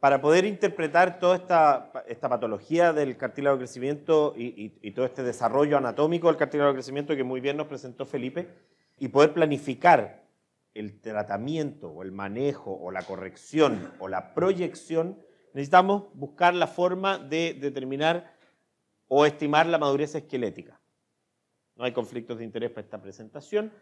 para poder interpretar toda esta, esta patología del cartílago de crecimiento y, y, todo este desarrollo anatómico del cartílago de crecimiento que muy bien nos presentó Felipe, y poder planificar el tratamiento o el manejo o la corrección o la proyección, necesitamos buscar la forma de determinar o estimar la madurez esquelética. No hay conflictos de interés para esta presentación.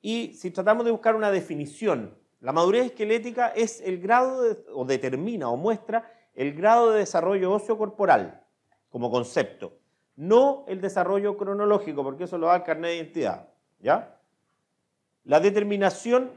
Y si tratamos de buscar una definición la madurez esquelética es el grado o determina o muestra el grado de desarrollo óseo corporal como concepto, no el desarrollo cronológico, porque eso lo da el carnet de identidad, ¿ya? La determinación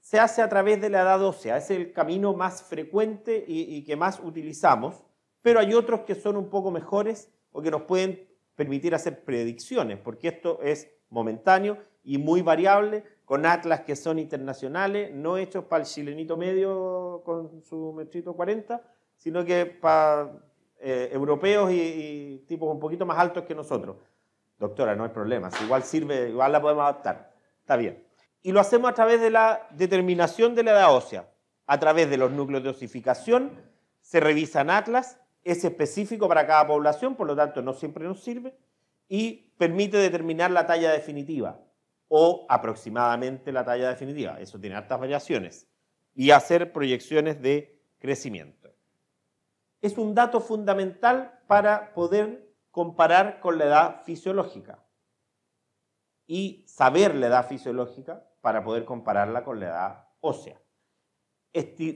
se hace a través de la edad ósea, es el camino más frecuente y que más utilizamos, pero hay otros que son un poco mejores o que nos pueden permitir hacer predicciones, porque esto es momentáneo y muy variable, con atlas que son internacionales, no hechos para el chilenito medio con su metrito 40, sino que para eh, europeos y, y, tipos un poquito más altos que nosotros. Doctora, no hay problema, igual sirve, igual la podemos adaptar, está bien. Y lo hacemos a través de la determinación de la edad ósea, a través de los núcleos de osificación, se revisan atlas, es específico para cada población, por lo tanto no siempre nos sirve, y permite determinar la talla definitiva o aproximadamente la talla definitiva. Eso tiene altas variaciones. Y hacer proyecciones de crecimiento. Es un dato fundamental para poder comparar con la edad fisiológica y saber la edad fisiológica para poder compararla con la edad ósea.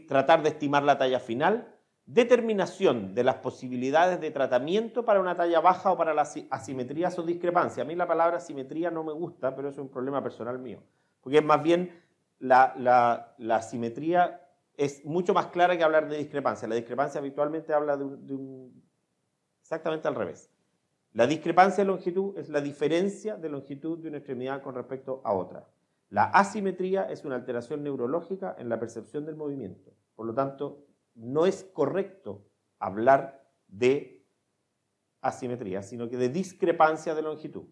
tratar de estimar la talla final Determinación de las posibilidades de tratamiento para una talla baja o para las asimetrías o discrepancias. A mí la palabra asimetría no me gusta, pero es un problema personal mío. Porque es más bien la, asimetría es mucho más clara que hablar de discrepancia. La discrepancia habitualmente habla de de un exactamente al revés. La discrepancia de longitud es la diferencia de longitud de una extremidad con respecto a otra. La asimetría es una alteración neurológica en la percepción del movimiento. Por lo tanto, no es correcto hablar de asimetría, sino que de discrepancia de longitud.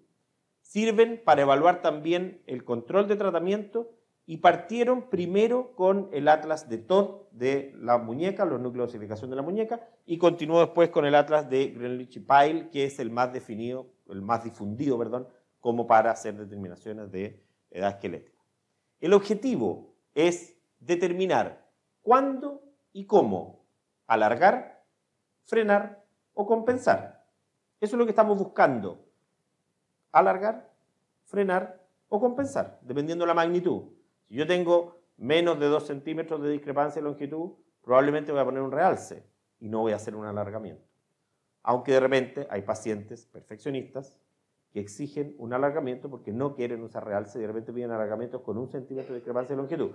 Sirven para evaluar también el control de tratamiento y partieron primero con el atlas de Todd de la muñeca, los núcleos de osificación de la muñeca, y continuó después con el atlas de Greenwich y Pyle, que es el más definido, el más difundido, perdón, como para hacer determinaciones de edad esquelética. El objetivo es determinar cuándo y cómo alargar, frenar o compensar. Eso es lo que estamos buscando. Alargar, frenar o compensar, dependiendo de la magnitud. Si yo tengo menos de 2 centímetros de discrepancia de longitud, probablemente voy a poner un realce y no voy a hacer un alargamiento. Aunque de repente hay pacientes perfeccionistas que exigen un alargamiento porque no quieren usar realce y de repente piden alargamientos con un centímetro de discrepancia de longitud.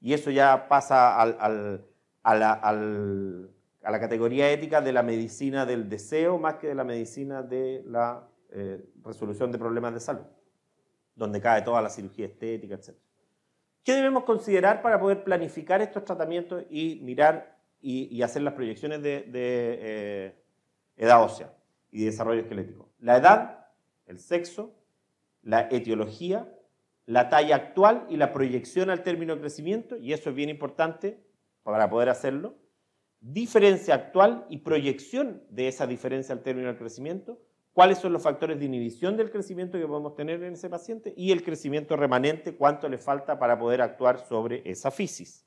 Y eso ya pasa al a la, categoría ética de la medicina del deseo más que de la medicina de la eh, resolución de problemas de salud, donde cae toda la cirugía estética, etc. ¿Qué debemos considerar para poder planificar estos tratamientos y mirar y, hacer las proyecciones de, eh, edad ósea y desarrollo esquelético? La edad, el sexo, la etiología, la talla actual y la proyección al término de crecimiento, y eso es bien importante, para poder hacerlo, diferencia actual y proyección de esa diferencia al término del crecimiento, cuáles son los factores de inhibición del crecimiento que podemos tener en ese paciente y el crecimiento remanente, cuánto le falta para poder actuar sobre esa fisis.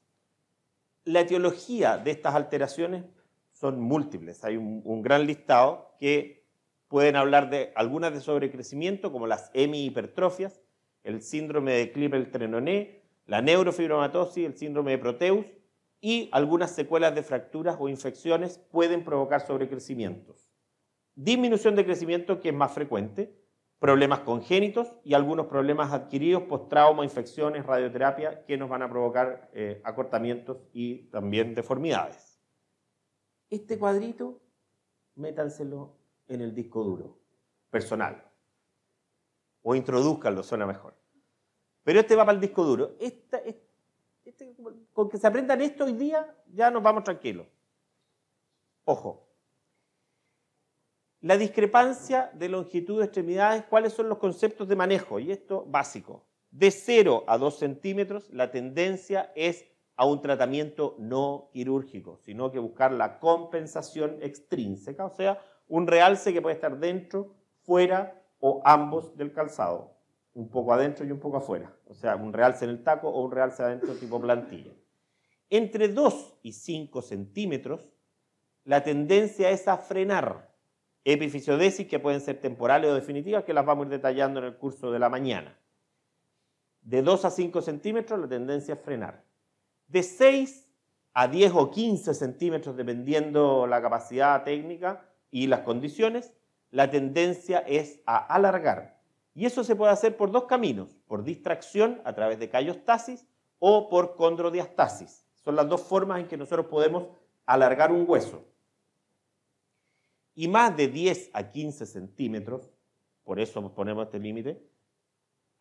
La etiología de estas alteraciones son múltiples, hay un, gran listado que pueden hablar de algunas de sobrecrecimiento, como las hemihipertrofias, el síndrome de klippel trenoné la neurofibromatosis, el síndrome de Proteus, y algunas secuelas de fracturas o infecciones pueden provocar sobrecrecimientos. Disminución de crecimiento que es más frecuente, problemas congénitos y algunos problemas adquiridos, post-trauma, infecciones, radioterapia, que nos van a provocar eh, acortamientos y también deformidades. Este cuadrito, métanselo en el disco duro personal o introduzcanlo, suena mejor. Pero este va para el disco duro. este, este con que se aprendan esto hoy día, ya nos vamos tranquilos. Ojo. La discrepancia de longitud de extremidades, ¿cuáles son los conceptos de manejo? Y esto básico. De 0 a 2 centímetros, la tendencia es a un tratamiento no quirúrgico, sino que buscar la compensación extrínseca, o sea, un realce que puede estar dentro, fuera o ambos del calzado, un poco adentro y un poco afuera, o sea, un realce en el taco o un realce adentro tipo plantilla entre 2 y 5 centímetros, la tendencia es a frenar epifisiodesis que pueden ser temporales o definitivas, que las vamos a ir detallando en el curso de la mañana. De 2 a 5 centímetros la tendencia es frenar. De 6 a 10 o 15 centímetros, dependiendo la capacidad técnica y las condiciones, la tendencia es a alargar. Y eso se puede hacer por dos caminos, por distracción a través de callostasis o por condrodiastasis. Son las dos formas en que nosotros podemos alargar un hueso. Y más de 10 a 15 centímetros, por eso ponemos este límite,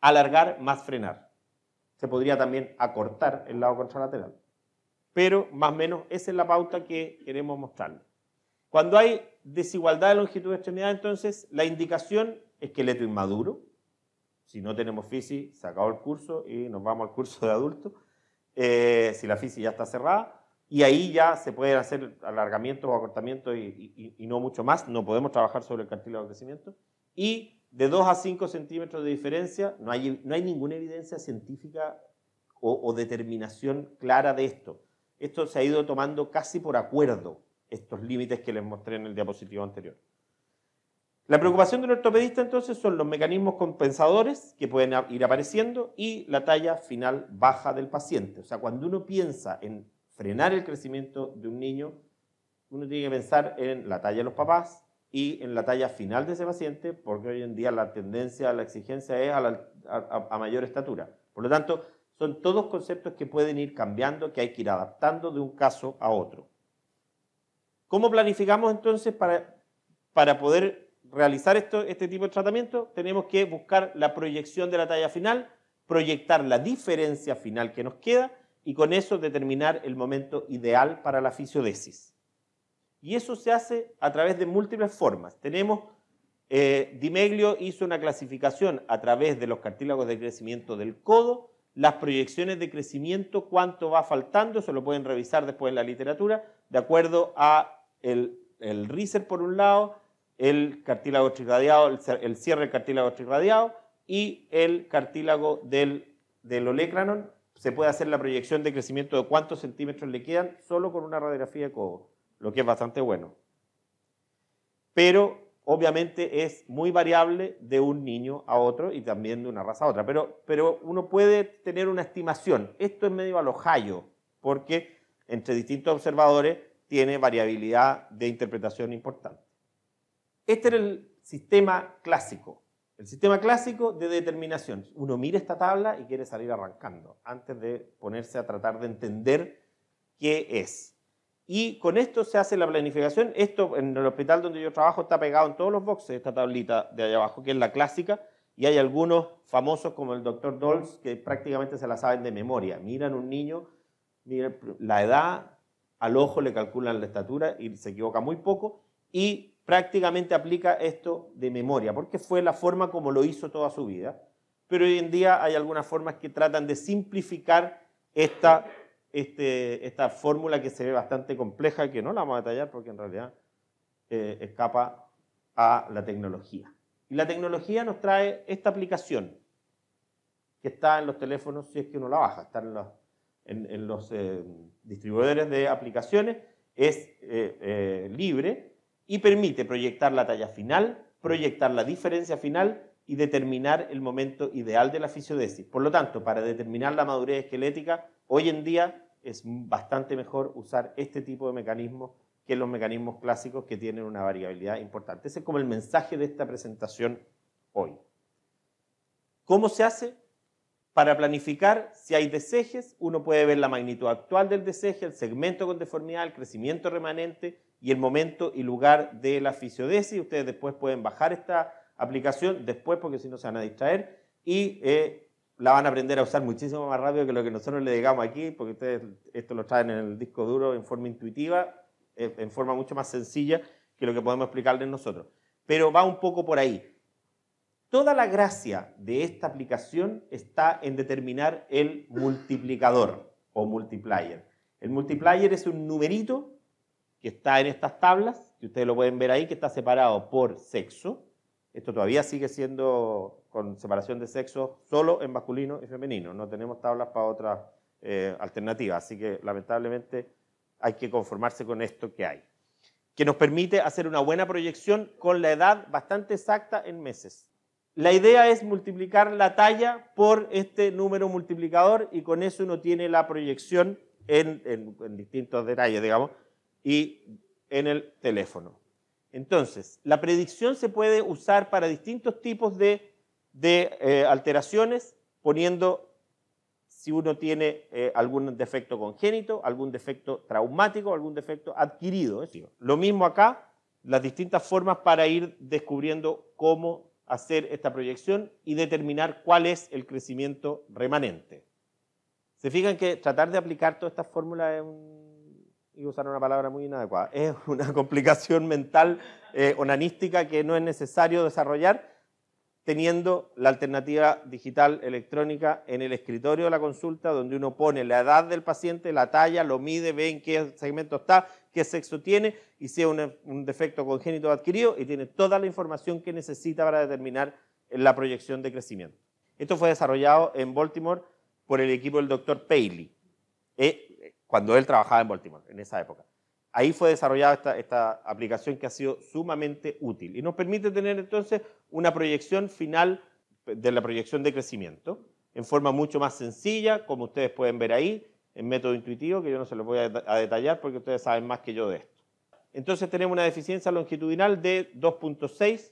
alargar más frenar. Se podría también acortar el lado contralateral. Pero más o menos esa es la pauta que queremos mostrarles. Cuando hay desigualdad de longitud de extremidad, entonces la indicación esqueleto inmaduro. Si no tenemos FISI, se acabó el curso y nos vamos al curso de adulto. Eh, si la FISI ya está cerrada, y ahí ya se pueden hacer alargamientos o acortamientos y, no mucho más, no podemos trabajar sobre el cartílago de crecimiento, y de 2 a 5 centímetros de diferencia, no hay, no hay ninguna evidencia científica o determinación clara de esto. Esto se ha ido tomando casi por acuerdo, estos límites que les mostré en el diapositivo anterior. La preocupación un ortopedista entonces son los mecanismos compensadores que pueden ir apareciendo y la talla final baja del paciente. O sea, cuando uno piensa en frenar el crecimiento de un niño, uno tiene que pensar en la talla de los papás y en la talla final de ese paciente, porque hoy en día la tendencia, la exigencia es a, mayor estatura. Por lo tanto, son todos conceptos que pueden ir cambiando, que hay que ir adaptando de un caso a otro. ¿Cómo planificamos entonces para, para poder realizar esto, este tipo de tratamiento, tenemos que buscar la proyección de la talla final, proyectar la diferencia final que nos queda y con eso determinar el momento ideal para la fisiodesis. Y eso se hace a través de múltiples formas. Tenemos, eh, Dimeglio hizo una clasificación a través de los cartílagos de crecimiento del codo, las proyecciones de crecimiento, cuánto va faltando, se lo pueden revisar después en la literatura, de acuerdo a el, el RISER por un lado, el cartílago trirradiado, el cierre del cartílago trirradiado y el cartílago del, olecranon. Se puede hacer la proyección de crecimiento de cuántos centímetros le quedan solo con una radiografía de cobo, lo que es bastante bueno. Pero obviamente es muy variable de un niño a otro y también de una raza a otra, pero, pero uno puede tener una estimación. Esto es medio a porque entre distintos observadores tiene variabilidad de interpretación importante. Este era el sistema clásico, el sistema clásico de determinación. Uno mira esta tabla y quiere salir arrancando antes de ponerse a tratar de entender qué es. Y con esto se hace la planificación. Esto en el hospital donde yo trabajo está pegado en todos los boxes, esta tablita de allá abajo, que es la clásica. Y hay algunos famosos como el doctor Dolls que prácticamente se la saben de memoria. Miran un niño, miran la edad, al ojo le calculan la estatura y se equivoca muy poco. Y prácticamente aplica esto de memoria, porque fue la forma como lo hizo toda su vida. Pero hoy en día hay algunas formas que tratan de simplificar esta, este, esta fórmula que se ve bastante compleja y que no la vamos a detallar porque en realidad eh, escapa a la tecnología. Y la tecnología nos trae esta aplicación que está en los teléfonos, si es que uno la baja, está en los, eh, distribuidores de aplicaciones, es eh, libre y permite proyectar la talla final, proyectar la diferencia final y determinar el momento ideal de la fisiodesis. Por lo tanto, para determinar la madurez esquelética, hoy en día es bastante mejor usar este tipo de mecanismos que los mecanismos clásicos que tienen una variabilidad importante. Ese es como el mensaje de esta presentación hoy. ¿Cómo se hace? Para planificar si hay desejes, uno puede ver la magnitud actual del deseje, el segmento con deformidad, el crecimiento remanente y el momento y lugar de la fisiodesis. Ustedes después pueden bajar esta aplicación, después porque si no se van a distraer y eh, la van a aprender a usar muchísimo más rápido que lo que nosotros le digamos aquí, porque ustedes esto lo traen en el disco duro en forma intuitiva, en forma mucho más sencilla que lo que podemos explicarles nosotros. Pero va un poco por ahí. Toda la gracia de esta aplicación está en determinar el multiplicador o multiplier. El multiplier es un numerito que está en estas tablas, que ustedes lo pueden ver ahí, que está separado por sexo. Esto todavía sigue siendo con separación de sexo solo en masculino y femenino. No tenemos tablas para otras eh, alternativas. Así que lamentablemente hay que conformarse con esto que hay. Que nos permite hacer una buena proyección con la edad bastante exacta en meses. La idea es multiplicar la talla por este número multiplicador y con eso uno tiene la proyección en distintos detalles, digamos, y en el teléfono. Entonces, la predicción se puede usar para distintos tipos de, eh, alteraciones, poniendo si uno tiene eh, algún defecto congénito, algún defecto traumático, algún defecto adquirido. Lo mismo acá, las distintas formas para ir descubriendo cómo hacer esta proyección y determinar cuál es el crecimiento remanente. Se fijan que tratar de aplicar todas estas fórmulas es un y usar una palabra muy inadecuada, es una complicación mental eh, onanística que no es necesario desarrollar teniendo la alternativa digital electrónica en el escritorio de la consulta, donde uno pone la edad del paciente, la talla, lo mide, ve en qué segmento está, qué sexo tiene y si es un, defecto congénito adquirido y tiene toda la información que necesita para determinar la proyección de crecimiento. Esto fue desarrollado en Baltimore por el equipo del doctor Paley. Eh, cuando él trabajaba en Baltimore, en esa época. Ahí fue desarrollada esta, aplicación que ha sido sumamente útil y nos permite tener entonces una proyección final de la proyección de crecimiento en forma mucho más sencilla, como ustedes pueden ver ahí, en método intuitivo, que yo no se lo voy a detallar porque ustedes saben más que yo de esto. Entonces tenemos una deficiencia longitudinal de 2.6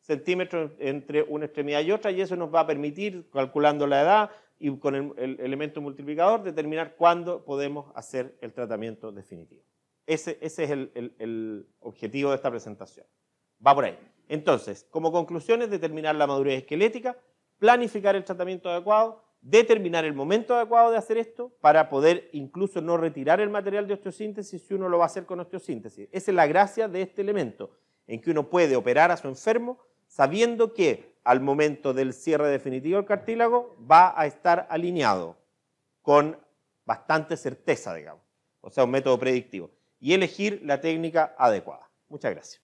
centímetros entre una extremidad y otra y eso nos va a permitir, calculando la edad, y con el, elemento multiplicador determinar cuándo podemos hacer el tratamiento definitivo. Ese, es el, el objetivo de esta presentación. Va por ahí. Entonces, como conclusiones, determinar la madurez esquelética, planificar el tratamiento adecuado, determinar el momento adecuado de hacer esto para poder incluso no retirar el material de osteosíntesis si uno lo va a hacer con osteosíntesis. Esa es la gracia de este elemento, en que uno puede operar a su enfermo sabiendo que al momento del cierre definitivo del cartílago va a estar alineado con bastante certeza, digamos. O sea, un método predictivo. Y elegir la técnica adecuada. Muchas gracias.